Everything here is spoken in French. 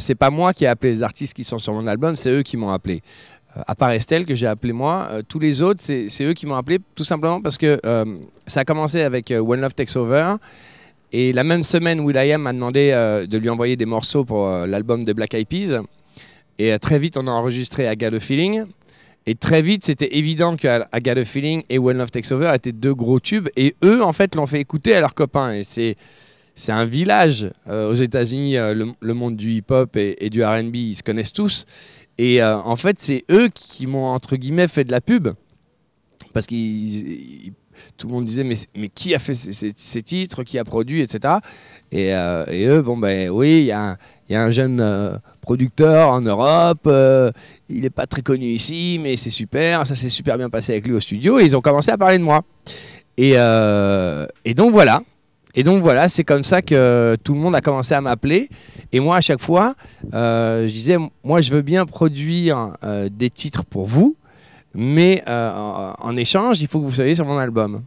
C'est pas moi qui ai appelé les artistes qui sont sur mon album, c'est eux qui m'ont appelé. Euh, à part Estelle, que j'ai appelé moi, euh, tous les autres, c'est eux qui m'ont appelé, tout simplement parce que euh, ça a commencé avec One Love Takes Over. Et la même semaine, Will.i.am m'a demandé de lui envoyer des morceaux pour l'album de Black Eyed Peas. Et très vite, on a enregistré I Got Feeling. Et très vite, c'était évident que I Feeling et One Love Takes Over étaient deux gros tubes. Et eux, en fait, l'ont fait écouter à leurs copains. Et c'est c'est un village. Euh, aux États-Unis, euh, le, monde du hip-hop et, du RB, ils se connaissent tous. Et euh, en fait, c'est eux qui m'ont, entre guillemets, fait de la pub. Parce que tout le monde disait mais, mais qui a fait ces, titres, qui a produit, etc. Et, eux, bon ben oui, il y, a un jeune producteur en Europe, il n'est pas très connu ici, mais c'est super, ça s'est super bien passé avec lui au studio, et ils ont commencé à parler de moi. et donc voilà, et donc voilà, c'est comme ça que tout le monde a commencé à m'appeler. Et moi, à chaque fois, euh, je disais, moi, je veux bien produire euh, des titres pour vous, mais euh, en échange, il faut que vous soyez sur mon album.